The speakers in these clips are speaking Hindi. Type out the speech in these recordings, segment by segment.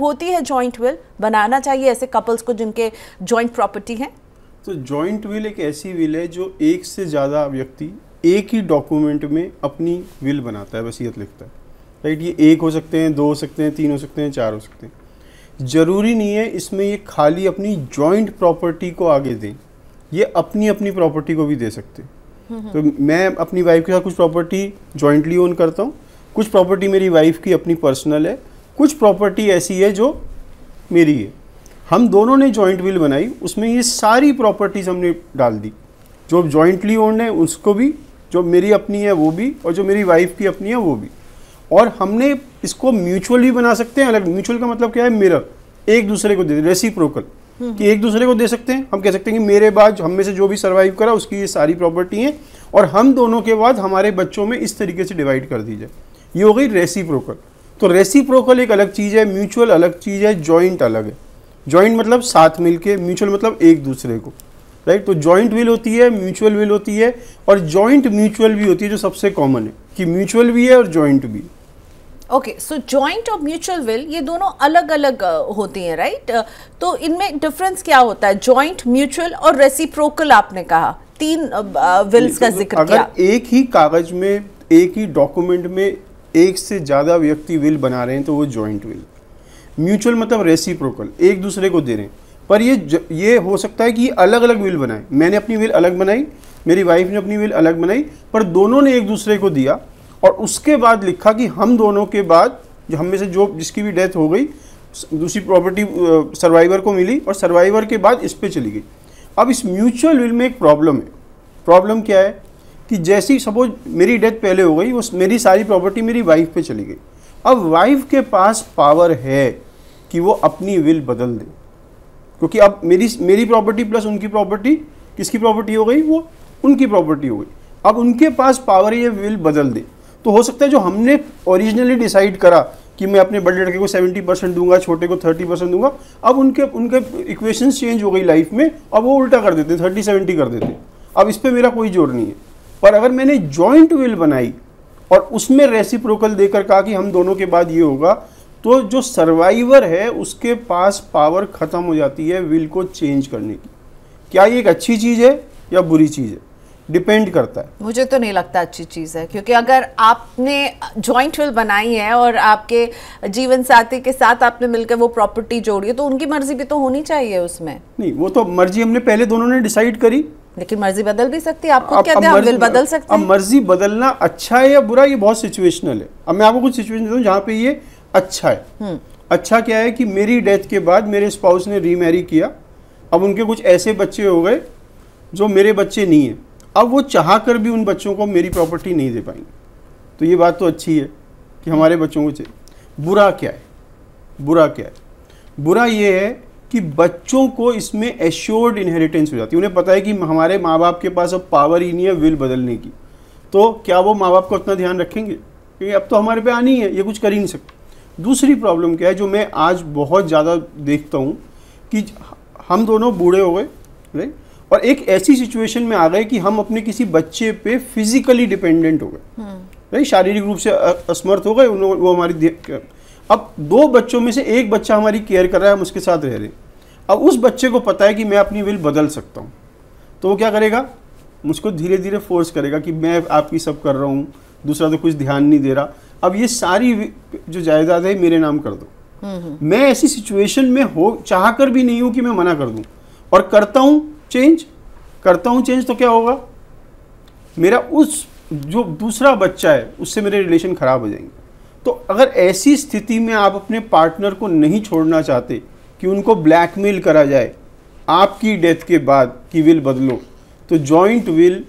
होती है जॉइंट विल बनाना चाहिए ऐसे कपल्स को जिनके जॉइंट प्रॉपर्टी है तो जॉइंट विल एक ऐसी विल है जो एक से ज़्यादा व्यक्ति एक ही डॉक्यूमेंट में अपनी विल बनाता है वसीयत लिखता है राइट ये एक हो सकते हैं दो हो सकते हैं तीन हो सकते हैं चार हो सकते हैं ज़रूरी नहीं है इसमें ये खाली अपनी जॉइंट प्रॉपर्टी को आगे दें ये अपनी अपनी प्रॉपर्टी को भी दे सकते हैं हम्म, हम्म। तो मैं अपनी वाइफ के साथ कुछ प्रॉपर्टी जॉइंटली ओन करता हूँ कुछ प्रॉपर्टी मेरी वाइफ की अपनी पर्सनल है कुछ प्रॉपर्टी ऐसी है जो मेरी है हम दोनों ने जॉइंट विल बनाई उसमें ये सारी प्रॉपर्टीज़ हमने डाल दी जो जॉइंटली ओन है उसको भी जो मेरी अपनी है वो भी और जो मेरी वाइफ की अपनी है वो भी और हमने इसको म्यूचुअल भी बना सकते हैं अलग म्यूचुअल का मतलब क्या है मेरा एक दूसरे को दे रेसी प्रोकल हम्म। कि एक दूसरे को दे सकते हैं हम कह सकते हैं कि मेरे बाद हम में से जो भी सर्वाइव करा उसकी ये सारी प्रॉपर्टी हैं और हम दोनों के बाद हमारे बच्चों में इस तरीके से डिवाइड कर दी जाए ये हो गई रेसी प्रोकल तो रेसिप्रोकल एक अलग चीज़ है म्यूचुअल अलग चीज़ है जॉइंट अलग है जॉइंट मतलब साथ मिलके म्यूचुअल मतलब एक दूसरे को राइट तो जॉइंट विल होती है म्यूचुअल विल होती है और जॉइंट म्यूचुअल भी होती है जो सबसे कॉमन है कि म्यूचुअल भी है और जॉइंट भी ओके सो जॉइंट और म्यूचुअल विल ये दोनों अलग अलग होते हैं राइट तो इनमें डिफरेंस क्या होता है जॉइंट म्यूचुअल और रेसिप्रोकल आपने कहा तीन विल्स का तो जिक्र अगर एक ही कागज में एक ही डॉक्यूमेंट में एक से ज़्यादा व्यक्ति विल बना रहे हैं तो वो जॉइंट विल म्यूचुअल मतलब रेसिप्रोकल एक दूसरे को दे रहे हैं पर ये ये हो सकता है कि अलग अलग विल बनाए मैंने अपनी विल अलग बनाई मेरी वाइफ ने अपनी विल अलग बनाई पर दोनों ने एक दूसरे को दिया और उसके बाद लिखा कि हम दोनों के बाद जो हम में से जो जिसकी भी डेथ हो गई दूसरी प्रॉपर्टी सर्वाइवर को मिली और सर्वाइवर के बाद इस पर चली गई अब इस म्यूचुअल विल में एक प्रॉब्लम है प्रॉब्लम क्या है कि जैसी सपोज मेरी डेथ पहले हो गई उस मेरी सारी प्रॉपर्टी मेरी वाइफ पे चली गई अब वाइफ के पास पावर है कि वो अपनी विल बदल दे क्योंकि अब मेरी मेरी प्रॉपर्टी प्लस उनकी प्रॉपर्टी किसकी प्रॉपर्टी हो गई वो उनकी प्रॉपर्टी हो गई अब उनके पास पावर ये विल बदल दे तो हो सकता है जो हमने ओरिजिनली डिसाइड करा कि मैं अपने बड़े लड़के को 70 परसेंट दूंगा छोटे को 30 परसेंट दूंगा अब उनके उनके इक्वेशंस चेंज हो गई लाइफ में अब वो उल्टा कर देते हैं थर्टी सेवेंटी कर देते हैं अब इस पर मेरा कोई जोर नहीं है पर अगर मैंने जॉइंट विल बनाई और उसमें रेसिप्रोकल देकर कहा कि हम दोनों के बाद ये होगा तो जो सर्वाइवर है उसके पास पावर ख़त्म हो जाती है विल को चेंज करने की क्या ये एक अच्छी चीज़ है या बुरी चीज़ है डिपेंड करता है मुझे तो नहीं लगता अच्छी चीज़ है क्योंकि अगर आपने जॉइंट विल बनाई है और आपके जीवन साथी के साथ आपने मिलकर वो प्रॉपर्टी जोड़ी है तो उनकी मर्जी भी तो होनी चाहिए उसमें नहीं वो तो मर्जी हमने पहले दोनों ने डिसाइड करी लेकिन मर्जी बदल भी सकती है आपको क्या अब बिल बदल सकते अब मर्जी बदलना अच्छा है या बुरा ये बहुत सिचुएशनल है अब मैं आपको कुछ सिचुएशन देता हूँ जहाँ पे ये अच्छा है हम्म। अच्छा क्या है कि मेरी डेथ के बाद मेरे स्पाउस ने रीमैरी किया अब उनके कुछ ऐसे बच्चे हो गए जो मेरे बच्चे नहीं हैं अब वो चाह कर भी उन बच्चों को मेरी प्रॉपर्टी नहीं दे पाएंगे तो ये बात तो अच्छी है कि हमारे बच्चों को चाहिए बुरा क्या है बुरा क्या है बुरा ये है कि बच्चों को इसमें एश्योर्ड इनहेरिटेंस हो जाती है उन्हें पता है कि हमारे माँ बाप के पास अब पावर ही नहीं है विल बदलने की तो क्या वो माँ बाप का उतना ध्यान रखेंगे क्योंकि अब तो हमारे पे आनी है ये कुछ कर ही नहीं सकते दूसरी प्रॉब्लम क्या है जो मैं आज बहुत ज़्यादा देखता हूँ कि हम दोनों बूढ़े हो गए राइट और एक ऐसी सिचुएशन में आ गए कि हम अपने किसी बच्चे पे फिजिकली डिपेंडेंट हो गए राइट हम्म। शारीरिक रूप से असमर्थ हो गए वो हमारी अब दो बच्चों में से एक बच्चा हमारी केयर कर रहा है हम उसके साथ रह रहे हैं अब उस बच्चे को पता है कि मैं अपनी विल बदल सकता हूँ तो वो क्या करेगा मुझको धीरे धीरे फोर्स करेगा कि मैं आपकी सब कर रहा हूँ दूसरा तो कुछ ध्यान नहीं दे रहा अब ये सारी जो जायदाद है मेरे नाम कर दो हम्म, हम्म। मैं ऐसी सिचुएशन में हो चाह कर भी नहीं हूँ कि मैं मना कर दूँ और करता हूँ चेंज करता हूँ चेंज तो क्या होगा मेरा उस जो दूसरा बच्चा है उससे मेरे रिलेशन खराब हो जाएंगे तो अगर ऐसी स्थिति में आप अपने पार्टनर को नहीं छोड़ना चाहते कि उनको ब्लैकमेल करा जाए आपकी डेथ के बाद कि विल बदलो तो joint will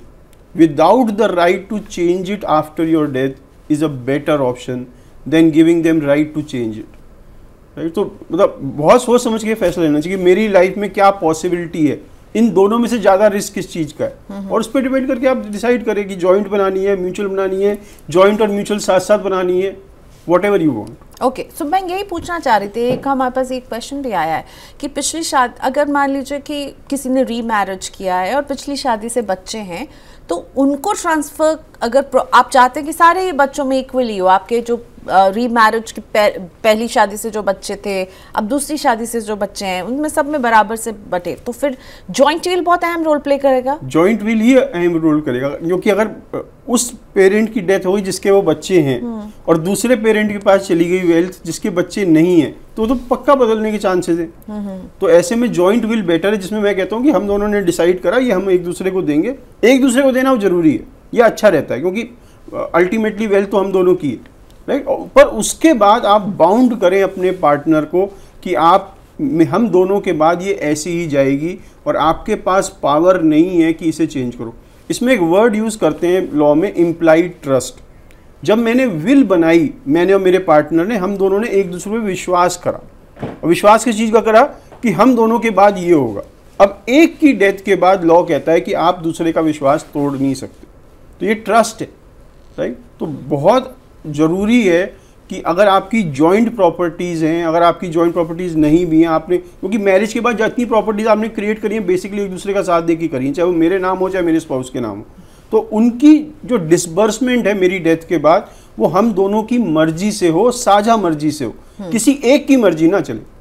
without the right to change it after your death is a better option than giving them right to change it right तो मतलब बहुत सोच समझ के फैसला लेना चाहिए मेरी लाइफ में क्या पॉसिबिलिटी है इन दोनों में से ज़्यादा रिस्क किस चीज़ का है हम्म, हम्म। और उस पर डिपेंड करके आप डिसाइड करें कि जॉइंट बनानी है म्यूचुअल बनानी है जॉइंट और म्यूचुअल साथ साथ बनानी है whatever you want okay so मैं यही पूछना चाह रही थी एक हमारे पास एक क्वेश्चन भी आया है कि पिछली शादी अगर मान लीजिए कि किसी ने री मैरिज किया है और पिछली शादी से बच्चे हैं तो उनको ट्रांसफ़र अगर आप चाहते हैं कि सारे बच्चों में इक्वली हो आपके जो री मैरिज की पहली शादी से जो बच्चे थे अब दूसरी शादी से जो बच्चे हैं उनमें सब में बराबर से बटे तो फिर जॉइंट विल बहुत अहम रोल प्ले करेगा जॉइंट व्हील ही अहम रोल करेगा क्योंकि अगर उस पेरेंट की डेथ होगी जिसके वो बच्चे हैं हम्म। और दूसरे पेरेंट के पास चली गई वेल्थ जिसके बच्चे नहीं हैं तो तो पक्का बदलने के चांसेस हैं हम्म, हम्म। तो ऐसे में जॉइंट विल बेटर है जिसमें मैं कहता हूँ कि हम दोनों ने डिसाइड करा ये हम एक दूसरे को देंगे एक दूसरे को देना वो जरूरी है यह अच्छा रहता है क्योंकि अल्टीमेटली वेल्थ तो हम दोनों की है राइट पर उसके बाद आप बाउंड करें अपने पार्टनर को कि आप हम दोनों के बाद ये ऐसी ही जाएगी और आपके पास पावर नहीं है कि इसे चेंज करो इसमें एक वर्ड यूज़ करते हैं लॉ में इम्प्लाइड ट्रस्ट जब मैंने विल बनाई मैंने और मेरे पार्टनर ने हम दोनों ने एक दूसरे पर विश्वास करा और विश्वास किस चीज़ का करा कि हम दोनों के बाद ये होगा अब एक की डेथ के बाद लॉ कहता है कि आप दूसरे का विश्वास तोड़ नहीं सकते तो ये ट्रस्ट है राइट तो बहुत ज़रूरी है कि अगर आपकी जॉइंट प्रॉपर्टीज़ हैं अगर आपकी जॉइंट प्रॉपर्टीज़ नहीं भी हैं आपने क्योंकि मैरिज के बाद जितनी प्रॉपर्टीज़ आपने क्रिएट करी हैं बेसिकली एक दूसरे का साथ दे के करी हैं चाहे वो मेरे नाम हो चाहे मेरे स्पाउस के नाम हो तो उनकी जो डिसबर्समेंट है मेरी डेथ के बाद वो हम दोनों की मर्जी से हो साझा मर्जी से हो हम्म। किसी एक की मर्जी ना चले